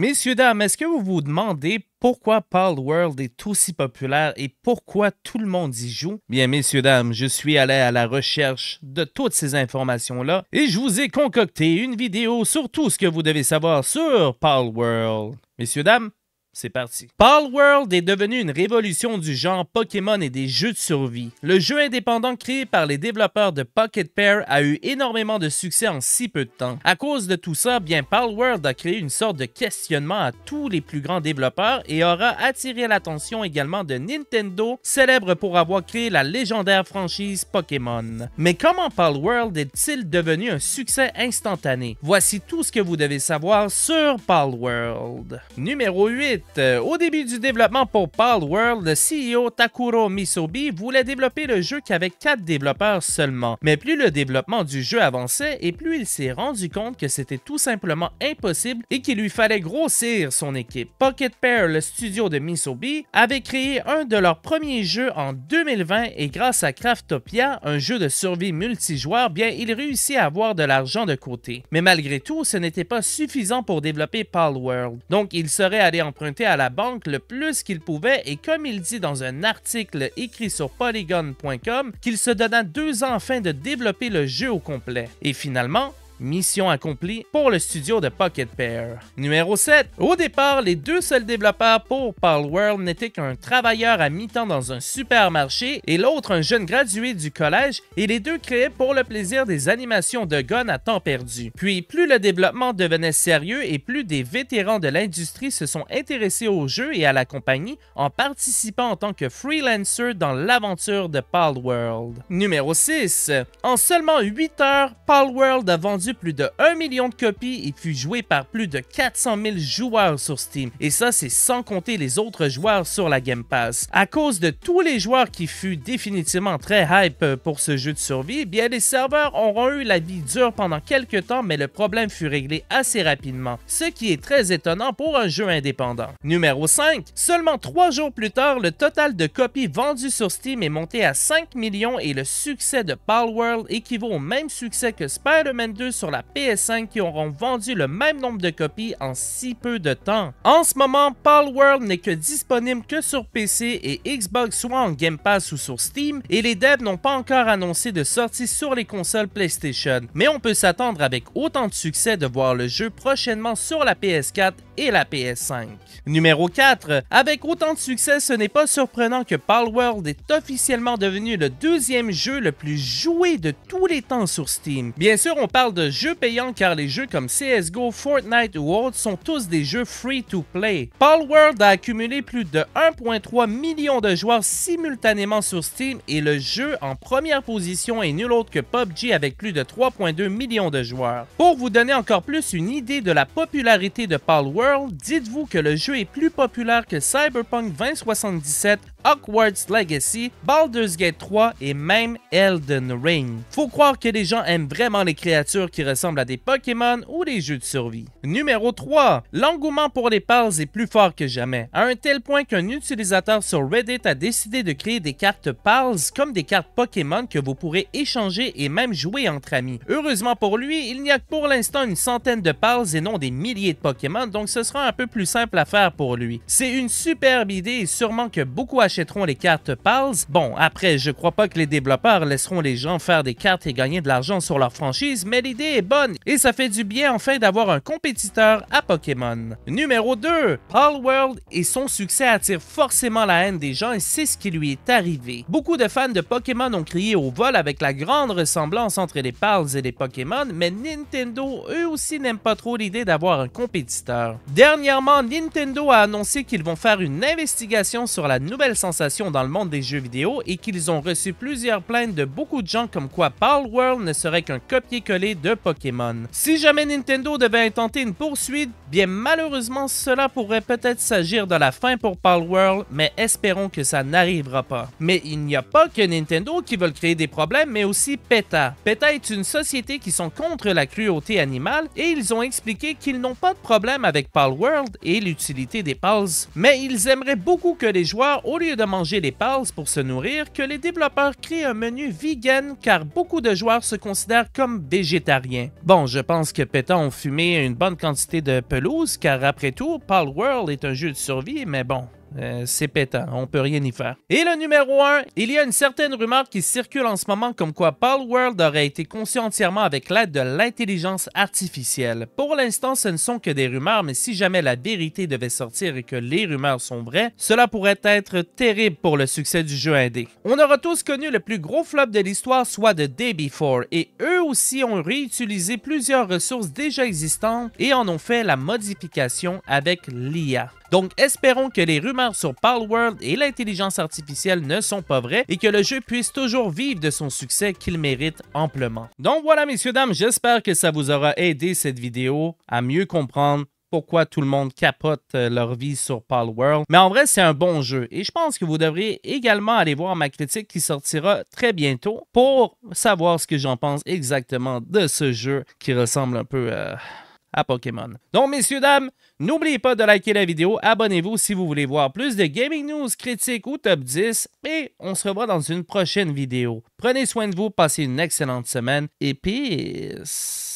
Messieurs, dames, est-ce que vous vous demandez pourquoi World est aussi populaire et pourquoi tout le monde y joue? Bien, messieurs, dames, je suis allé à la recherche de toutes ces informations-là et je vous ai concocté une vidéo sur tout ce que vous devez savoir sur World. Messieurs, dames, c'est parti. Palworld est devenu une révolution du genre Pokémon et des jeux de survie. Le jeu indépendant créé par les développeurs de Pocket Pair a eu énormément de succès en si peu de temps. À cause de tout ça, bien Palworld a créé une sorte de questionnement à tous les plus grands développeurs et aura attiré l'attention également de Nintendo, célèbre pour avoir créé la légendaire franchise Pokémon. Mais comment Palworld est-il devenu un succès instantané? Voici tout ce que vous devez savoir sur Palworld. Numéro 8 euh, au début du développement pour World, le CEO Takuro Misobi voulait développer le jeu qu'avec 4 développeurs seulement. Mais plus le développement du jeu avançait et plus il s'est rendu compte que c'était tout simplement impossible et qu'il lui fallait grossir son équipe. Pocket Pair, le studio de Misobi, avait créé un de leurs premiers jeux en 2020 et grâce à Craftopia, un jeu de survie multijoueur, bien il réussit à avoir de l'argent de côté. Mais malgré tout, ce n'était pas suffisant pour développer World. Donc il serait allé emprunter à la banque le plus qu'il pouvait et comme il dit dans un article écrit sur polygon.com, qu'il se donna deux ans afin de développer le jeu au complet. Et finalement, Mission accomplie pour le studio de Pocket Pair. Numéro 7. Au départ, les deux seuls développeurs pour Pal World n'étaient qu'un travailleur à mi-temps dans un supermarché et l'autre un jeune gradué du collège et les deux créaient pour le plaisir des animations de gun à temps perdu. Puis plus le développement devenait sérieux et plus des vétérans de l'industrie se sont intéressés au jeu et à la compagnie en participant en tant que freelancer dans l'aventure de Palworld. World. Numéro 6. En seulement 8 heures, Palworld World a vendu plus de 1 million de copies et fut joué par plus de 400 000 joueurs sur Steam. Et ça, c'est sans compter les autres joueurs sur la Game Pass. À cause de tous les joueurs qui fut définitivement très hype euh, pour ce jeu de survie, bien les serveurs auront eu la vie dure pendant quelques temps, mais le problème fut réglé assez rapidement, ce qui est très étonnant pour un jeu indépendant. Numéro 5. Seulement 3 jours plus tard, le total de copies vendues sur Steam est monté à 5 millions et le succès de World équivaut au même succès que Spider-Man 2 sur la PS5 qui auront vendu le même nombre de copies en si peu de temps. En ce moment, World n'est que disponible que sur PC et Xbox soit en Game Pass ou sur Steam, et les devs n'ont pas encore annoncé de sortie sur les consoles PlayStation, mais on peut s'attendre avec autant de succès de voir le jeu prochainement sur la PS4 et la PS5. Numéro 4. Avec autant de succès, ce n'est pas surprenant que World est officiellement devenu le deuxième jeu le plus joué de tous les temps sur Steam. Bien sûr, on parle de jeux payants car les jeux comme CSGO, Fortnite ou autres sont tous des jeux free-to-play. Paul World a accumulé plus de 1.3 million de joueurs simultanément sur Steam et le jeu en première position est nul autre que PUBG avec plus de 3.2 millions de joueurs. Pour vous donner encore plus une idée de la popularité de Paul World, dites-vous que le jeu est plus populaire que Cyberpunk 2077, Hogwarts Legacy, Baldur's Gate 3 et même Elden Ring. Faut croire que les gens aiment vraiment les créatures qui ressemble ressemblent à des Pokémon ou des jeux de survie. Numéro 3. L'engouement pour les PALS est plus fort que jamais, à un tel point qu'un utilisateur sur Reddit a décidé de créer des cartes PALS comme des cartes Pokémon que vous pourrez échanger et même jouer entre amis. Heureusement pour lui, il n'y a que pour l'instant une centaine de PALS et non des milliers de Pokémon, donc ce sera un peu plus simple à faire pour lui. C'est une superbe idée et sûrement que beaucoup achèteront les cartes PALS. Bon, après, je crois pas que les développeurs laisseront les gens faire des cartes et gagner de l'argent sur leur franchise, mais l'idée est bonne et ça fait du bien enfin d'avoir un compétiteur à Pokémon. Numéro 2, World et son succès attire forcément la haine des gens et c'est ce qui lui est arrivé. Beaucoup de fans de Pokémon ont crié au vol avec la grande ressemblance entre les Pals et les Pokémon, mais Nintendo eux aussi n'aiment pas trop l'idée d'avoir un compétiteur. Dernièrement, Nintendo a annoncé qu'ils vont faire une investigation sur la nouvelle sensation dans le monde des jeux vidéo et qu'ils ont reçu plusieurs plaintes de beaucoup de gens comme quoi World ne serait qu'un copier-coller de Pokémon. Si jamais Nintendo devait intenter une poursuite, bien malheureusement cela pourrait peut-être s'agir de la fin pour World, mais espérons que ça n'arrivera pas. Mais il n'y a pas que Nintendo qui veulent créer des problèmes, mais aussi PETA. PETA est une société qui sont contre la cruauté animale et ils ont expliqué qu'ils n'ont pas de problème avec World et l'utilité des Pals, mais ils aimeraient beaucoup que les joueurs, au lieu de manger les Pals pour se nourrir, que les développeurs créent un menu vegan car beaucoup de joueurs se considèrent comme végétariens rien. Bon, je pense que Pétain a fumé une bonne quantité de pelouse, car après tout, Pal World est un jeu de survie, mais bon, euh, c'est pétant, on peut rien y faire. Et le numéro 1, il y a une certaine rumeur qui circule en ce moment comme quoi Paul World aurait été conçu entièrement avec l'aide de l'intelligence artificielle. Pour l'instant, ce ne sont que des rumeurs, mais si jamais la vérité devait sortir et que les rumeurs sont vraies, cela pourrait être terrible pour le succès du jeu indé. On aura tous connu le plus gros flop de l'histoire, soit The Day Before, et eux aussi ont réutilisé plusieurs ressources déjà existantes et en ont fait la modification avec l'IA. Donc espérons que les rumeurs sur Palworld et l'intelligence artificielle ne sont pas vraies et que le jeu puisse toujours vivre de son succès qu'il mérite amplement. Donc voilà messieurs dames, j'espère que ça vous aura aidé cette vidéo à mieux comprendre pourquoi tout le monde capote euh, leur vie sur World. Mais en vrai, c'est un bon jeu et je pense que vous devriez également aller voir ma critique qui sortira très bientôt pour savoir ce que j'en pense exactement de ce jeu qui ressemble un peu à... Euh, à Pokémon. Donc, messieurs, dames, n'oubliez pas de liker la vidéo, abonnez-vous si vous voulez voir plus de gaming news, critiques ou top 10, et on se revoit dans une prochaine vidéo. Prenez soin de vous, passez une excellente semaine, et peace!